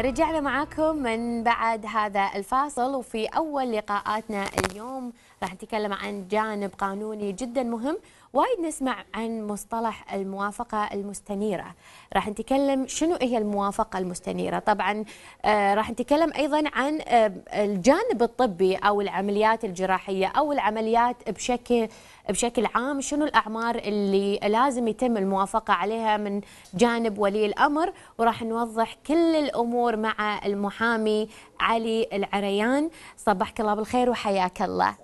رجعنا معاكم من بعد هذا الفاصل وفي أول لقاءاتنا اليوم راح نتكلم عن جانب قانوني جدا مهم وايد نسمع عن مصطلح الموافقة المستنيرة راح نتكلم شنو هي الموافقة المستنيرة طبعا آه، راح نتكلم أيضا عن آه، الجانب الطبي أو العمليات الجراحية أو العمليات بشكل بشكل عام شنو الأعمار اللي لازم يتم الموافقة عليها من جانب ولي الأمر وراح نوضح كل الأمور مع المحامي علي العريان صبحك الله بالخير وحياك الله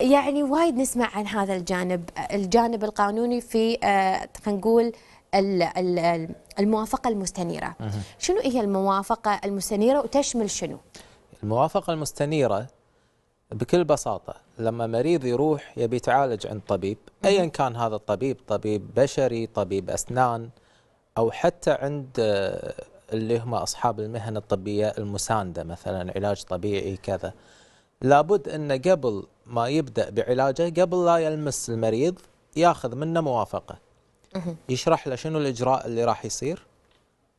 يعني وايد نسمع عن هذا الجانب الجانب القانوني في آه، خلينا نقول الموافقة المستنيرة شنو هي الموافقة المستنيرة وتشمل شنو؟ الموافقة المستنيرة بكل بساطة لما مريض يروح يبي يتعالج عند طبيب أيا كان هذا الطبيب طبيب بشري طبيب أسنان أو حتى عند آه، اللي هم أصحاب المهن الطبية المساندة مثلا علاج طبيعي كذا لابد أنه قبل ما يبدأ بعلاجه قبل لا يلمس المريض ياخذ منه موافقة يشرح له شنو الإجراء اللي راح يصير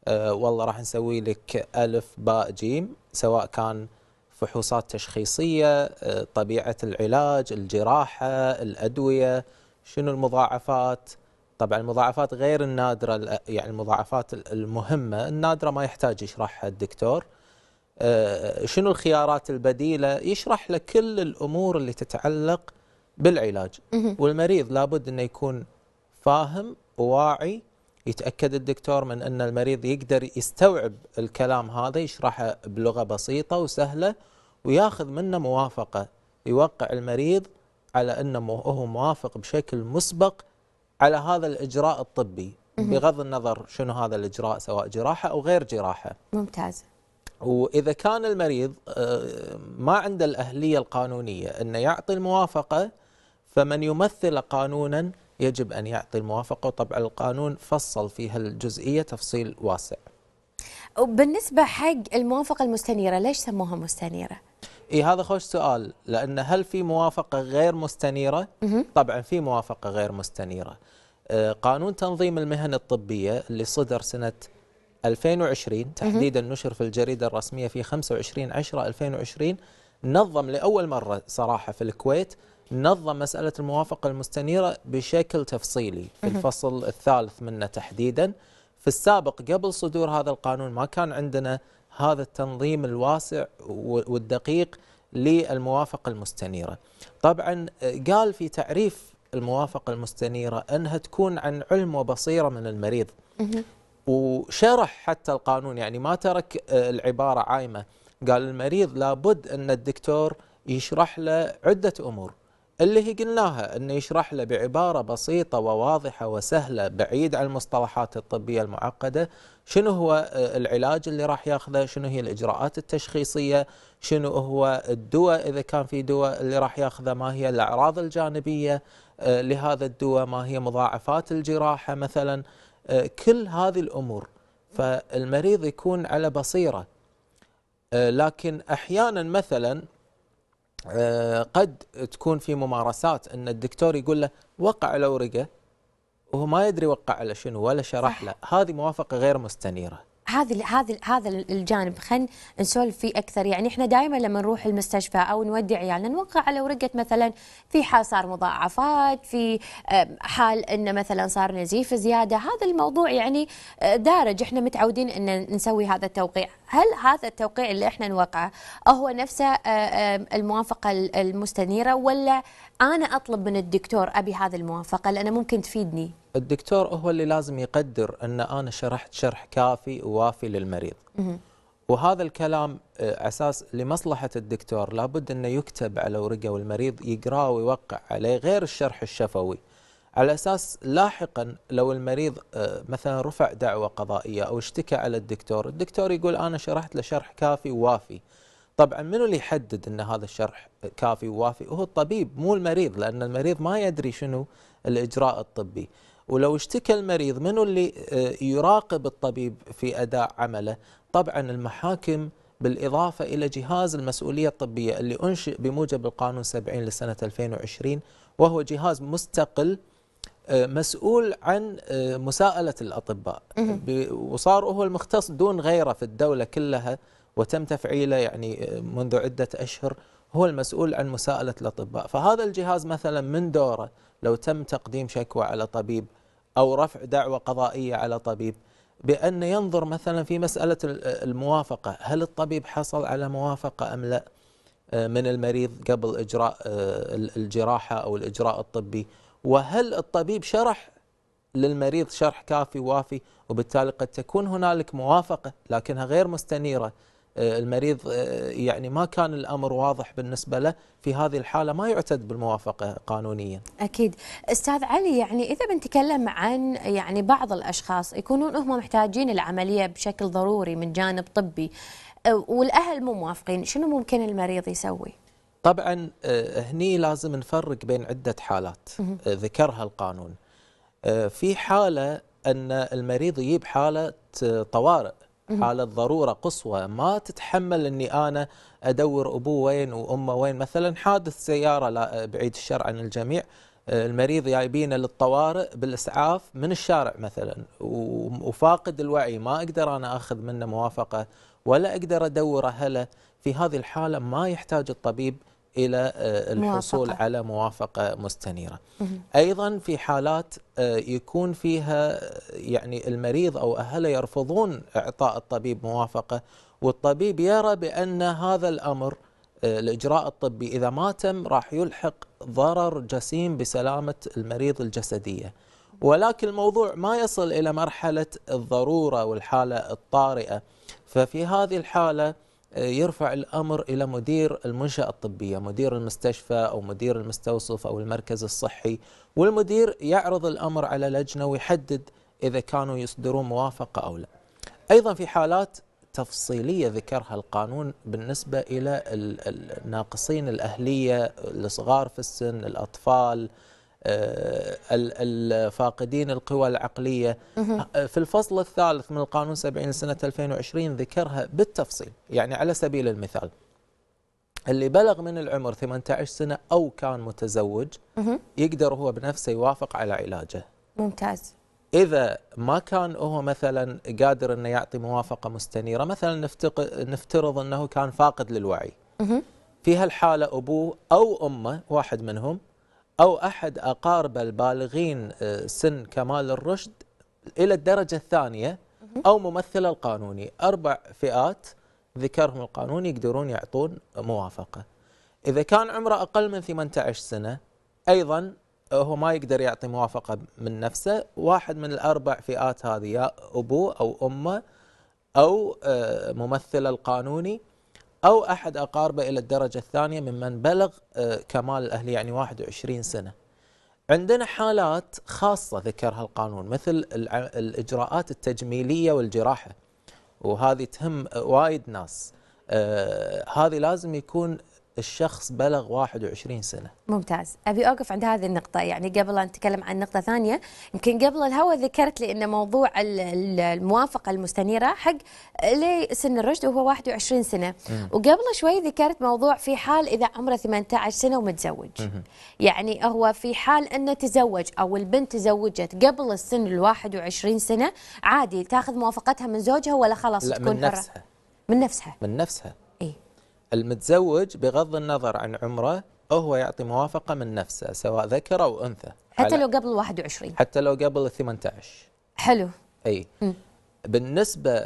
أه والله راح نسوي لك ألف باء جيم سواء كان فحوصات تشخيصية آه، طبيعة العلاج الجراحة الأدوية شنو المضاعفات طبعا المضاعفات غير النادرة يعني المضاعفات المهمة النادرة ما يحتاج يشرحها الدكتور آه، شنو الخيارات البديلة يشرح لك كل الأمور اللي تتعلق بالعلاج والمريض لابد أنه يكون فاهم وواعي يتاكد الدكتور من ان المريض يقدر يستوعب الكلام هذا يشرحه بلغه بسيطه وسهله وياخذ منه موافقه يوقع المريض على انه هو موافق بشكل مسبق على هذا الاجراء الطبي بغض النظر شنو هذا الاجراء سواء جراحه او غير جراحه. ممتاز. واذا كان المريض آه، ما عنده الاهليه القانونيه انه يعطي الموافقه فمن يمثل قانونا يجب أن يعطي الموافقة وطبعا القانون فصل في هالجزئية تفصيل واسع وبالنسبة حق الموافقة المستنيرة ليش سموها مستنيرة؟ اي هذا خوش سؤال لان هل في موافقه غير مستنيره؟ طبعا في موافقه غير مستنيره. آه، قانون تنظيم المهن الطبيه اللي صدر سنه 2020 تحديدا نشر في الجريده الرسميه في 25 10 2020 نظم لاول مره صراحه في الكويت نظم مسألة الموافقة المستنيرة بشكل تفصيلي في الفصل الثالث منه تحديدا في السابق قبل صدور هذا القانون ما كان عندنا هذا التنظيم الواسع والدقيق للموافقة المستنيرة طبعا قال في تعريف الموافقة المستنيرة أنها تكون عن علم وبصيرة من المريض وشرح حتى القانون يعني ما ترك آه، العبارة عايمة قال المريض لابد أن الدكتور يشرح له عدة أمور اللي هي قلناها أنه يشرح له بعبارة بسيطة وواضحة وسهلة بعيد عن المصطلحات الطبية المعقدة شنو هو آه، العلاج اللي راح ياخذه شنو هي الإجراءات التشخيصية شنو هو الدواء إذا كان في دواء اللي راح ياخذه ما هي الأعراض الجانبية آه، لهذا الدواء ما هي مضاعفات الجراحة مثلا آه، كل هذه الأمور فالمريض يكون على بصيرة لكن أحيانا مثلا آه، قد تكون في ممارسات ان الدكتور يقول له وقع على ورقه وهو ما يدري وقع على شنو ولا شرح له هذه موافقه غير مستنيره هذا هذا هذا الجانب خلينا نسولف فيه اكثر يعني احنا دائما لما نروح المستشفى او نودي عيالنا نوقع على ورقه مثلا في حال صار مضاعفات في حال انه مثلا صار نزيف زياده هذا الموضوع يعني آه، دارج احنا متعودين ان نسوي هذا التوقيع هل هذا التوقيع اللي احنا نوقعه هو نفسه آه، الموافقه المستنيره ولا انا اطلب من الدكتور ابي هذه الموافقه لانه ممكن تفيدني الدكتور هو اللي لازم يقدر ان انا شرحت شرح كافي ووافي للمريض وهذا الكلام آه، اساس لمصلحه الدكتور لابد انه يكتب على ورقه والمريض يقراه ويوقع عليه غير الشرح الشفوي على اساس لاحقا لو المريض آه، مثلا رفع دعوه قضائيه او اشتكى على الدكتور الدكتور يقول انا شرحت له شرح كافي ووافي طبعا منو اللي يحدد ان هذا الشرح كافي ووافي هو الطبيب مو المريض لان المريض ما يدري شنو الاجراء الطبي ولو اشتكى المريض منو اللي آه، يراقب الطبيب في أداء عمله طبعا المحاكم بالإضافة إلى جهاز المسؤولية الطبية اللي أنشئ بموجب القانون 70 لسنة 2020 وهو جهاز مستقل آه، مسؤول عن آه، مساءلة الأطباء وصار هو المختص دون غيره في الدولة كلها وتم تفعيله يعني منذ عدة أشهر هو المسؤول عن مساءلة الأطباء فهذا الجهاز مثلا من دوره لو تم تقديم شكوى على طبيب أو رفع دعوى قضائية على طبيب بأن ينظر مثلا في مسألة الموافقة هل الطبيب حصل على موافقة أم لا آه، من المريض قبل إجراء آه، الجراحة أو الإجراء الطبي وهل الطبيب شرح للمريض شرح كافي وافي وبالتالي قد تكون هنالك موافقة لكنها غير مستنيرة آه، المريض آه، يعني ما كان الأمر واضح بالنسبة له في هذه الحالة ما يعتد بالموافقة قانونيا أكيد أستاذ علي يعني إذا بنتكلم عن يعني بعض الأشخاص يكونون هم محتاجين العملية بشكل ضروري من جانب طبي آه، والأهل مو موافقين شنو ممكن المريض يسوي؟ طبعا هني لازم نفرق بين عدة حالات ذكرها القانون في حالة أن المريض يجيب حالة طوارئ حالة ضرورة قصوى ما تتحمل أني أنا أدور أبوه وين وأمه وين مثلا حادث سيارة بعيد الشر عن الجميع آه، المريض جايبين للطوارئ بالاسعاف من الشارع مثلا وفاقد الوعي ما اقدر انا اخذ منه موافقه ولا اقدر ادور اهله في هذه الحاله ما يحتاج الطبيب إلى آه، الحصول موافقة. على موافقة مستنيرة أيضا في حالات آه، يكون فيها آه، يعني المريض أو أهله يرفضون إعطاء الطبيب موافقة والطبيب يرى بأن هذا الأمر الإجراء الطبي إذا ما تم راح يلحق ضرر جسيم بسلامة المريض الجسدية ولكن الموضوع ما يصل إلى مرحلة الضرورة والحالة الطارئة ففي هذه الحالة يرفع الأمر إلى مدير المنشأة الطبية مدير المستشفى أو مدير المستوصف أو المركز الصحي والمدير يعرض الأمر على لجنة ويحدد إذا كانوا يصدرون موافقة أو لا أيضا في حالات تفصيلية ذكرها القانون بالنسبة إلى الناقصين الأهلية الصغار في السن الأطفال آه، الفاقدين القوى العقلية آه، في الفصل الثالث من القانون 70 سنة 2020 ذكرها بالتفصيل يعني على سبيل المثال اللي بلغ من العمر 18 سنة أو كان متزوج يقدر هو بنفسه يوافق على علاجه ممتاز إذا ما كان هو مثلا قادر أنه يعطي موافقة مستنيرة مثلا نفترض أنه كان فاقد للوعي في هالحالة أبوه أو أمه واحد منهم أو أحد أقاربه البالغين آه، سن كمال الرشد إلى الدرجة الثانية أو ممثله القانوني أربع فئات ذكرهم القانوني يقدرون يعطون موافقة إذا كان عمره أقل من 18 سنة أيضا آه، هو ما يقدر يعطي موافقة من نفسه واحد من الأربع فئات هذه يا أبوه أو أمه أو آه، ممثله القانوني أو أحد أقاربه إلى الدرجة الثانية ممن بلغ آه، كمال الأهلي يعني 21 سنة عندنا حالات خاصة ذكرها القانون مثل الإجراءات التجميلية والجراحة وهذه تهم وايد ناس آه، هذه لازم يكون الشخص بلغ 21 سنه. ممتاز، ابي اوقف عند هذه النقطه يعني قبل ان نتكلم عن نقطه ثانيه، يمكن قبل الهوى ذكرت لي ان موضوع الموافقه المستنيره حق لسن الرشد وهو 21 سنه، مم. وقبل شوي ذكرت موضوع في حال اذا عمره 18 سنه ومتزوج. مم. يعني هو في حال انه تزوج او البنت تزوجت قبل السن ال 21 سنه عادي تاخذ موافقتها من زوجها ولا خلاص لا تكون من نفسها. من نفسها من نفسها المتزوج بغض النظر عن عمره هو يعطي موافقة من نفسه سواء ذكر أو أنثى حتى لو قبل 21 حتى لو قبل 18 حلو أي م. بالنسبة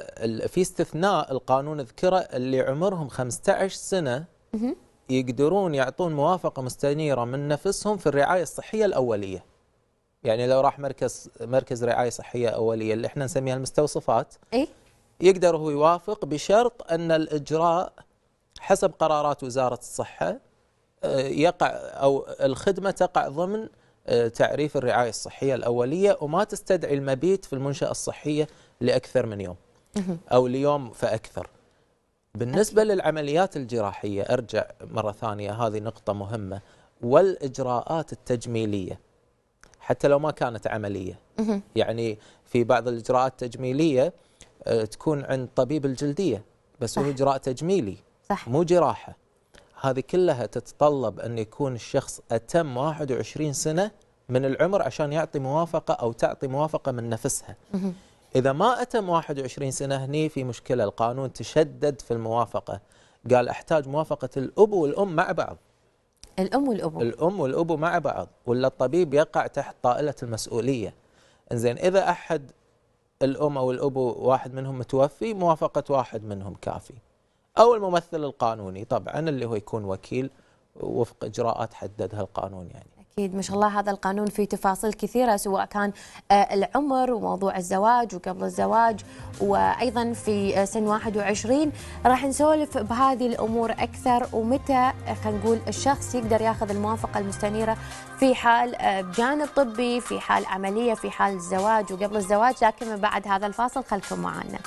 في استثناء القانون ذكره اللي عمرهم 15 سنة م. يقدرون يعطون موافقة مستنيرة من نفسهم في الرعاية الصحية الأولية يعني لو راح مركز مركز رعاية صحية أولية اللي احنا نسميها المستوصفات اي يقدر هو يوافق بشرط أن الإجراء حسب قرارات وزارة الصحة آه، يقع أو الخدمة تقع ضمن آه، تعريف الرعاية الصحية الأولية وما تستدعي المبيت في المنشأة الصحية لأكثر من يوم أو ليوم فأكثر بالنسبة للعمليات الجراحية أرجع مرة ثانية هذه نقطة مهمة والإجراءات التجميلية حتى لو ما كانت عملية يعني في بعض الإجراءات التجميلية آه، تكون عند طبيب الجلدية بس هو إجراء تجميلي صح. مو جراحة هذه كلها تتطلب أن يكون الشخص أتم 21 سنة من العمر عشان يعطي موافقة أو تعطي موافقة من نفسها إذا ما أتم 21 سنة هني في مشكلة القانون تشدد في الموافقة قال أحتاج موافقة الأب والأم مع بعض الأم والأبو الأم والأبو مع بعض ولا الطبيب يقع تحت طائلة المسؤولية إنزين إذا أحد الأم أو الأبو واحد منهم متوفي موافقة واحد منهم كافي أو الممثل القانوني طبعا اللي هو يكون وكيل وفق إجراءات حددها القانون يعني اكيد ما شاء الله هذا القانون فيه تفاصيل كثيره سواء كان آه، العمر وموضوع الزواج وقبل الزواج وايضا في آه، سن 21 راح نسولف بهذه الامور اكثر ومتى آه، خلينا نقول الشخص يقدر ياخذ الموافقه المستنيره في حال بجانب طبي في حال عمليه في حال الزواج وقبل الزواج لكن من بعد هذا الفاصل خلكم معنا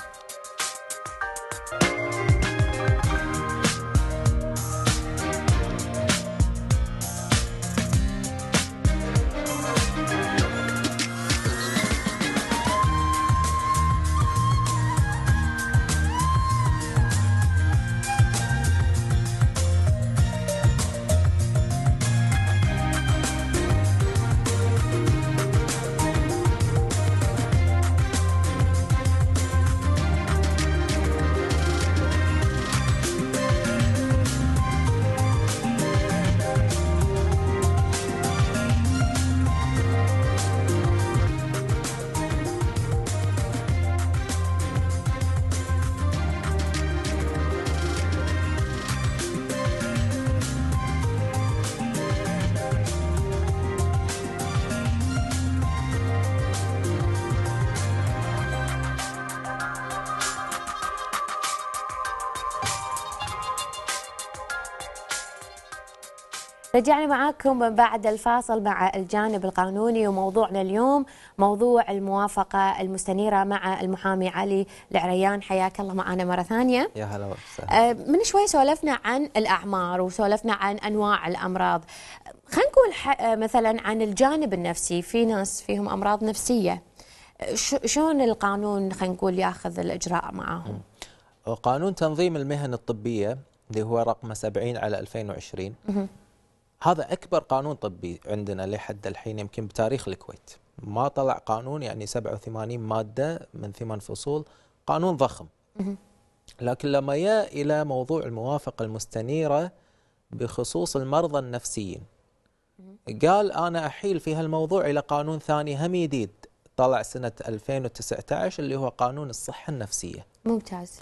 رجعنا معاكم من بعد الفاصل مع الجانب القانوني وموضوعنا اليوم موضوع الموافقة المستنيرة مع المحامي علي العريان حياك الله معنا مرة ثانية يا هلا وسهلا آه، من شوي سولفنا عن الأعمار وسولفنا عن أنواع الأمراض خلينا نقول آه، مثلا عن الجانب النفسي في ناس فيهم أمراض نفسية آه، شلون القانون خلينا نقول ياخذ الإجراء معاهم قانون تنظيم المهن الطبية اللي هو رقم 70 على 2020 هذا أكبر قانون طبي عندنا لحد الحين يمكن بتاريخ الكويت ما طلع قانون يعني 87 مادة من ثمان فصول قانون ضخم لكن لما جاء إلى موضوع الموافقة المستنيرة بخصوص المرضى النفسيين قال أنا أحيل في هالموضوع إلى قانون ثاني هم جديد طلع سنة 2019 اللي هو قانون الصحة النفسية ممتاز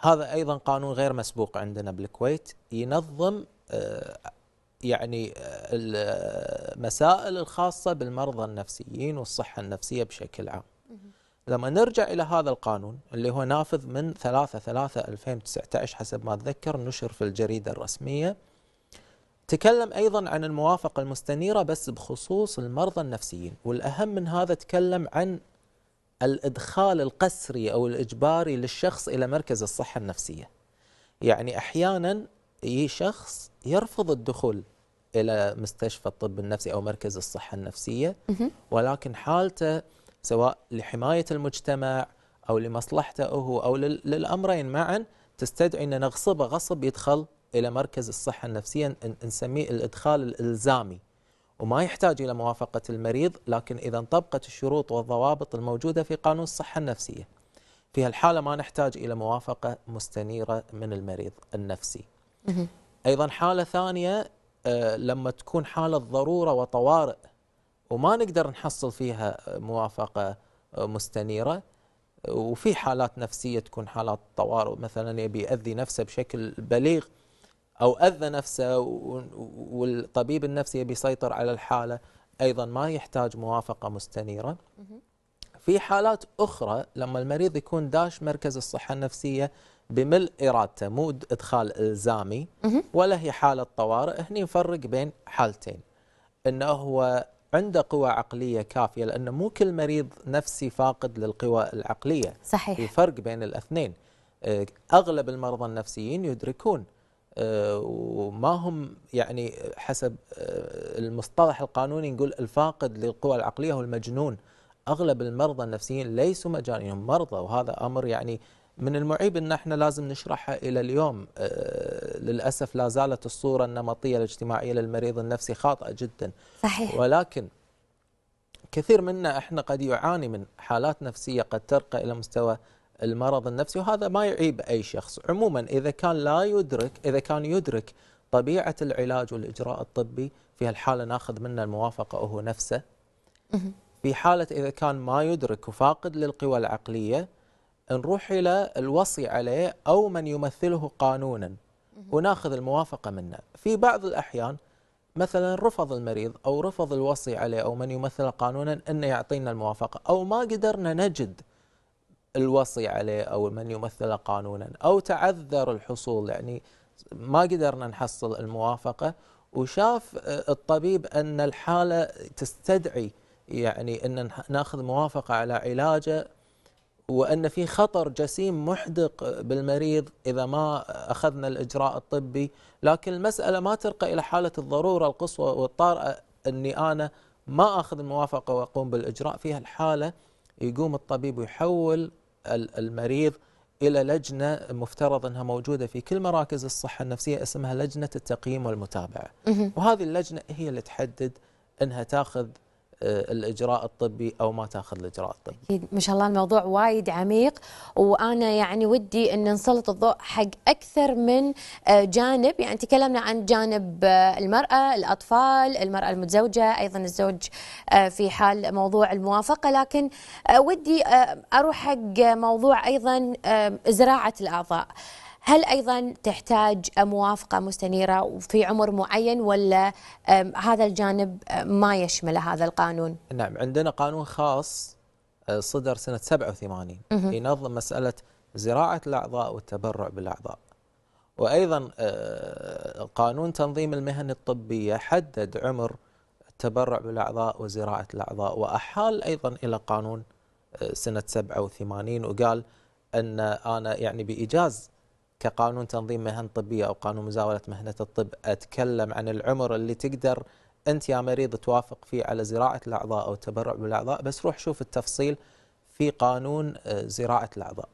هذا أيضا قانون غير مسبوق عندنا بالكويت ينظم آه، يعني آه، المسائل آه، الخاصة بالمرضى النفسيين والصحة النفسية بشكل عام لما نرجع إلى هذا القانون اللي هو نافذ من 3-3-2019 حسب ما أتذكر نشر في الجريدة الرسمية تكلم أيضا عن الموافقة المستنيرة بس بخصوص المرضى النفسيين والأهم من هذا تكلم عن الإدخال القسري أو الإجباري للشخص إلى مركز الصحة النفسية يعني أحيانا يجي شخص يرفض الدخول الى مستشفى الطب النفسي او مركز الصحه النفسيه ولكن حالته سواء لحمايه المجتمع او لمصلحته هو او للامرين معا تستدعي ان نغصبه غصب يدخل الى مركز الصحه النفسيه نسميه الادخال الالزامي وما يحتاج الى موافقه المريض لكن اذا انطبقت الشروط والضوابط الموجوده في قانون الصحه النفسيه. في هالحاله ما نحتاج الى موافقه مستنيره من المريض النفسي. ايضا حاله ثانيه آه، لما تكون حاله ضروره وطوارئ وما نقدر نحصل فيها موافقه آه، مستنيره وفي حالات نفسيه تكون حالات طوارئ مثلا يبي ياذي نفسه بشكل بليغ او اذى نفسه والطبيب النفسي يبي يسيطر على الحاله ايضا ما يحتاج موافقه مستنيره في حالات اخرى لما المريض يكون داش مركز الصحه النفسيه بملء إرادته مو إدخال إلزامي ولا هي حالة طوارئ هني نفرق بين حالتين أنه هو عنده قوى عقلية كافية لأنه مو كل مريض نفسي فاقد للقوى العقلية صحيح في فرق بين الاثنين آه، أغلب المرضى النفسيين يدركون آه، وما هم يعني حسب آه، المصطلح القانوني نقول الفاقد للقوى العقلية هو المجنون أغلب المرضى النفسيين ليسوا مجانين هم مرضى وهذا أمر يعني من المعيب ان احنا لازم نشرحها الى اليوم آه، للاسف لا زالت الصوره النمطيه الاجتماعيه للمريض النفسي خاطئه جدا صحيح ولكن كثير منا احنا قد يعاني من حالات نفسيه قد ترقى الى مستوى المرض النفسي وهذا ما يعيب اي شخص عموما اذا كان لا يدرك اذا كان يدرك طبيعه العلاج والاجراء الطبي في هالحاله ناخذ منه الموافقه وهو نفسه في حاله اذا كان ما يدرك وفاقد للقوى العقليه نروح إلى الوصي عليه أو من يمثله قانونا وناخذ الموافقة منه في بعض الأحيان مثلا رفض المريض أو رفض الوصي عليه أو من يمثله قانونا أنه يعطينا الموافقة أو ما قدرنا نجد الوصي عليه أو من يمثله قانونا أو تعذر الحصول يعني ما قدرنا نحصل الموافقة وشاف آه، الطبيب أن الحالة تستدعي يعني أن ناخذ موافقة على علاجه وأن في خطر جسيم محدق بالمريض إذا ما أخذنا الإجراء الطبي لكن المسألة ما ترقى إلى حالة الضرورة القصوى والطارئة أني أنا ما أخذ الموافقة وأقوم بالإجراء فيها الحالة يقوم الطبيب ويحول المريض إلى لجنة مفترض أنها موجودة في كل مراكز الصحة النفسية اسمها لجنة التقييم والمتابعة وهذه اللجنة هي اللي تحدد أنها تاخذ آه، الاجراء الطبي او ما تاخذ الاجراء الطبي. اكيد ما شاء الله الموضوع وايد عميق وانا يعني ودي ان نسلط الضوء حق اكثر من آه، جانب يعني تكلمنا عن جانب آه، المراه، الاطفال، المراه المتزوجه، ايضا الزوج في حال موضوع الموافقه لكن ودي اروح حق موضوع ايضا زراعه الاعضاء. هل أيضا تحتاج موافقة مستنيرة وفي عمر معين ولا هذا الجانب ما يشمله هذا القانون؟ نعم عندنا قانون خاص أه، صدر سنة 87 ينظم مسألة زراعة الأعضاء والتبرع بالأعضاء وأيضا أه، قانون تنظيم المهن الطبية حدد عمر التبرع بالأعضاء وزراعة الأعضاء وأحال أيضا إلى قانون أه، سنة 87 وقال أن أنا يعني بإيجاز كقانون تنظيم مهن طبية أو قانون مزاولة مهنة الطب أتكلم عن العمر اللي تقدر أنت يا مريض توافق فيه على زراعة الأعضاء أو التبرع بالأعضاء بس روح شوف التفصيل في قانون آه، زراعة الأعضاء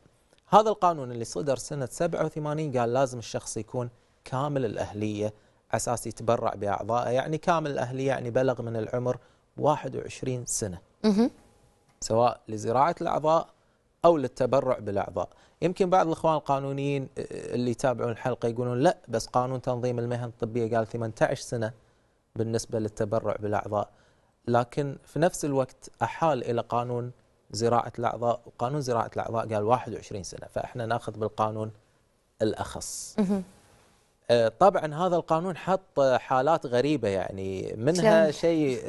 هذا القانون اللي صدر سنة 87 قال لازم الشخص يكون كامل الأهلية أساس يتبرع بأعضائه يعني كامل الأهلية يعني بلغ من العمر 21 سنة سواء لزراعة الأعضاء أو للتبرع بالأعضاء يمكن بعض الإخوان القانونيين آه، اللي يتابعون الحلقة يقولون لا بس قانون تنظيم المهن الطبية قال 18 سنة بالنسبة للتبرع بالأعضاء لكن في نفس الوقت أحال إلى قانون زراعة الأعضاء وقانون زراعة الأعضاء قال 21 سنة فإحنا ناخذ بالقانون الأخص آه، طبعا هذا القانون حط حالات غريبه يعني منها شيء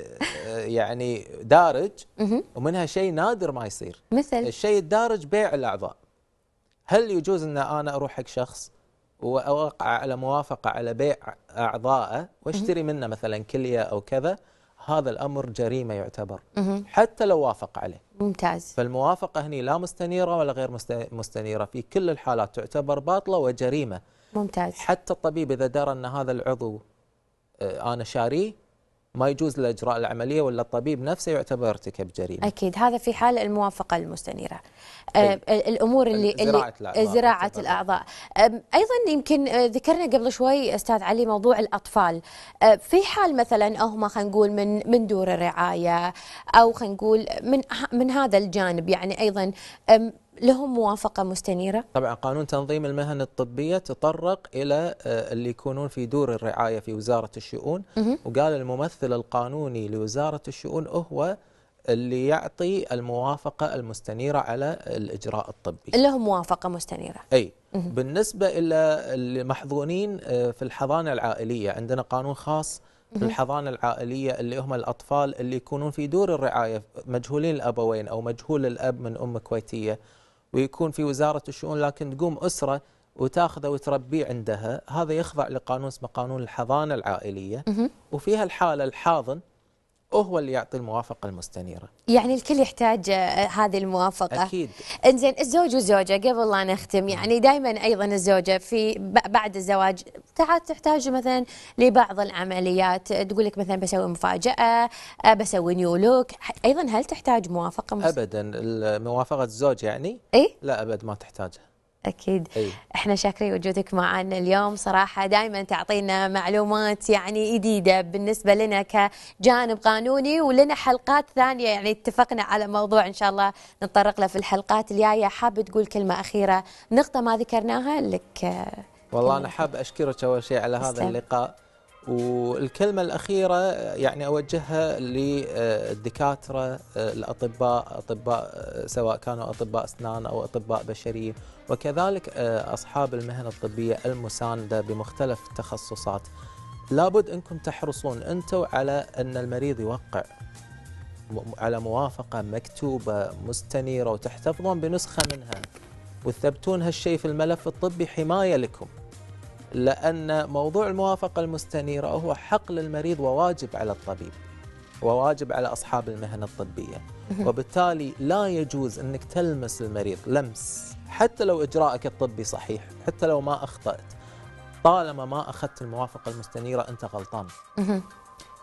آه، يعني دارج ومنها شيء نادر ما يصير مثل الشيء الدارج بيع الاعضاء هل يجوز ان انا اروح حق شخص واوقع على موافقه على بيع اعضائه واشتري منه مثلا كليه او كذا هذا الامر جريمه يعتبر حتى لو وافق عليه ممتاز فالموافقه هنا لا مستنيره ولا غير مستنيره في كل الحالات تعتبر باطله وجريمه ممتاز حتى الطبيب اذا درى ان هذا العضو آه، انا شاريه ما يجوز له اجراء العمليه ولا الطبيب نفسه يعتبر ارتكب جريمه. اكيد هذا في حال الموافقه المستنيره. أي. آه، طيب. الامور اللي زراعه اللي الاعضاء زراعه الاعضاء. ايضا يمكن آه، ذكرنا قبل شوي استاذ علي موضوع الاطفال. في حال مثلا هم خلينا نقول من من دور الرعايه او خلينا نقول من من هذا الجانب يعني ايضا لهم موافقة مستنيرة؟ طبعا قانون تنظيم المهن الطبية تطرق إلى آه، اللي يكونون في دور الرعاية في وزارة الشؤون وقال الممثل القانوني لوزارة الشؤون هو اللي يعطي الموافقة المستنيرة على الإجراء الطبي لهم موافقة مستنيرة أي بالنسبة إلى المحظونين آه، في الحضانة العائلية عندنا قانون خاص في الحضانة العائلية اللي هم الأطفال اللي يكونون في دور الرعاية مجهولين الأبوين أو مجهول الأب من أم كويتية ويكون في وزارة الشؤون لكن تقوم أسرة وتاخذه وتربيه عندها هذا يخضع لقانون اسمه قانون الحضانة العائلية وفيها الحالة الحاضن هو اللي يعطي الموافقه المستنيره. يعني الكل يحتاج آه، هذه الموافقه. اكيد. انزين الزوج والزوجه قبل لا نختم نعم. يعني دائما ايضا الزوجه في بعد الزواج تحتاج مثلا لبعض العمليات تقول لك مثلا بسوي مفاجاه آه، بسوي نيو لوك ايضا هل تحتاج موافقه؟ مست... ابدا موافقه الزوج يعني؟ اي؟ لا ابد ما تحتاجها. اكيد أي. احنا شاكرين وجودك معنا اليوم صراحه دائما تعطينا معلومات يعني جديده بالنسبه لنا كجانب قانوني ولنا حلقات ثانيه يعني اتفقنا على موضوع ان شاء الله نتطرق له في الحلقات الجايه حاب تقول كلمه اخيره نقطه ما ذكرناها لك آه، والله انا حاب اشكرك اول شيء على هذا اللقاء والكلمة الأخيرة يعني أوجهها للدكاترة الأطباء أطباء سواء كانوا أطباء أسنان أو أطباء بشرية وكذلك أصحاب المهن الطبية المساندة بمختلف التخصصات لابد أنكم تحرصون أنتم على أن المريض يوقع على موافقة مكتوبة مستنيرة وتحتفظون بنسخة منها وتثبتون هالشيء في الملف الطبي حماية لكم لأن موضوع الموافقة المستنيرة هو حق للمريض وواجب على الطبيب وواجب على أصحاب المهنة الطبية وبالتالي لا يجوز أنك تلمس المريض لمس حتى لو إجراءك الطبي صحيح حتى لو ما أخطأت طالما ما أخذت الموافقة المستنيرة أنت غلطان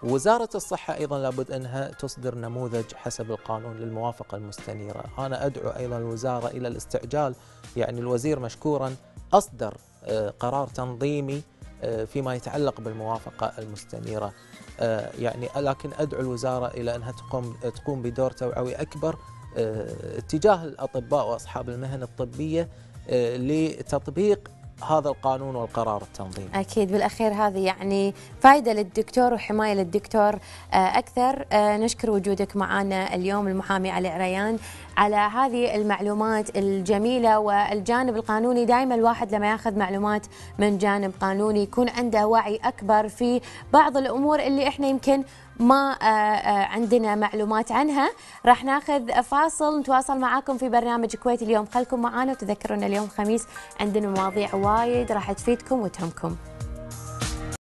وزارة الصحة أيضا لابد أنها تصدر نموذج حسب القانون للموافقة المستنيرة أنا أدعو أيضا الوزارة إلى الاستعجال يعني الوزير مشكورا أصدر آه، قرار تنظيمي آه، فيما يتعلق بالموافقة المستنيرة آه، يعني لكن أدعو الوزارة إلى أنها تقوم, تقوم بدور توعوي أكبر اتجاه الأطباء وأصحاب المهن الطبية لتطبيق هذا القانون والقرار التنظيمي أكيد بالأخير هذه يعني فائدة للدكتور وحماية للدكتور آه، أكثر آه، نشكر وجودك معنا اليوم المحامي علي عريان على هذه المعلومات الجميلة والجانب القانوني دائما الواحد لما ياخذ معلومات من جانب قانوني يكون عنده وعي أكبر في بعض الأمور اللي إحنا يمكن ما آه، آه، عندنا معلومات عنها راح ناخذ فاصل نتواصل معاكم في برنامج كويت اليوم خلكم معانا وتذكرون اليوم خميس عندنا مواضيع وايد راح تفيدكم وتهمكم